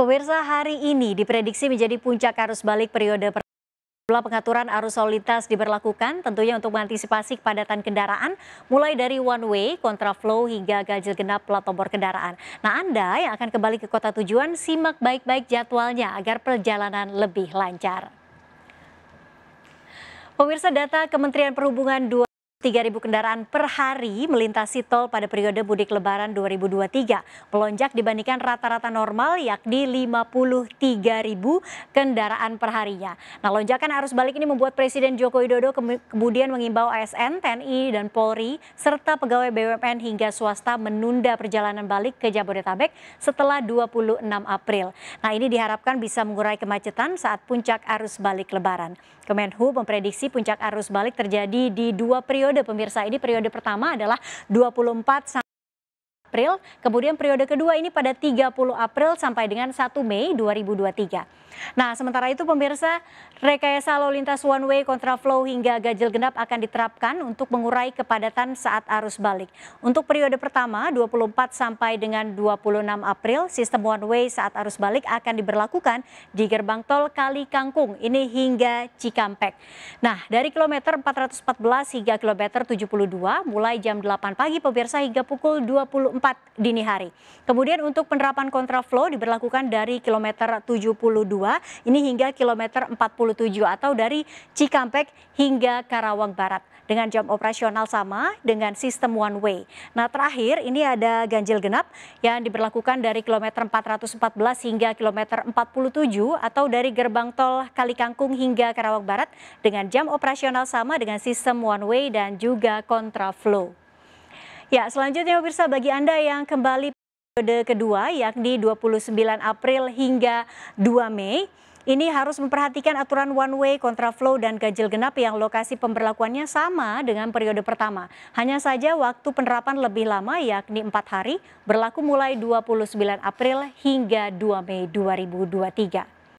Pemirsa hari ini diprediksi menjadi puncak arus balik periode Sejumlah pengaturan arus lalu lintas diberlakukan tentunya untuk mengantisipasi kepadatan kendaraan mulai dari one way, kontraflow hingga ganjil genap plat nomor kendaraan. Nah Anda yang akan kembali ke kota tujuan simak baik-baik jadwalnya agar perjalanan lebih lancar. Pemirsa data Kementerian Perhubungan 2 3.000 kendaraan per hari melintasi tol pada periode mudik lebaran 2023 melonjak dibandingkan rata-rata normal yakni 53.000 kendaraan per harinya. Nah lonjakan arus balik ini membuat Presiden Joko Widodo kemudian mengimbau ASN, TNI, dan Polri serta pegawai BUMN hingga swasta menunda perjalanan balik ke Jabodetabek setelah 26 April. Nah ini diharapkan bisa mengurai kemacetan saat puncak arus balik lebaran. Kemenhub memprediksi puncak arus balik terjadi di dua periode periode pemirsa. Ini periode pertama adalah 24 April, kemudian periode kedua ini pada 30 April sampai dengan 1 Mei 2023. Nah, sementara itu pemirsa, rekayasa lalu lintas one way kontraflow hingga ganjil genap akan diterapkan untuk mengurai kepadatan saat arus balik. Untuk periode pertama 24 sampai dengan 26 April, sistem one way saat arus balik akan diberlakukan di gerbang tol Kali Kangkung ini hingga Cikampek. Nah, dari kilometer 414 hingga kilometer 72 mulai jam 8 pagi pemirsa hingga pukul 24 4 dini hari. Kemudian untuk penerapan kontraflow diberlakukan dari kilometer 72 ini hingga kilometer 47 atau dari Cikampek hingga Karawang Barat dengan jam operasional sama dengan sistem one way. Nah terakhir ini ada ganjil genap yang diberlakukan dari kilometer 414 hingga kilometer 47 atau dari gerbang tol Kalikangkung hingga Karawang Barat dengan jam operasional sama dengan sistem one way dan juga kontraflow. Ya, selanjutnya pemirsa bagi Anda yang kembali periode kedua yakni 29 April hingga 2 Mei ini harus memperhatikan aturan one way, kontraflow, dan ganjil genap yang lokasi pemberlakuannya sama dengan periode pertama. Hanya saja waktu penerapan lebih lama yakni 4 hari berlaku mulai 29 April hingga 2 Mei 2023.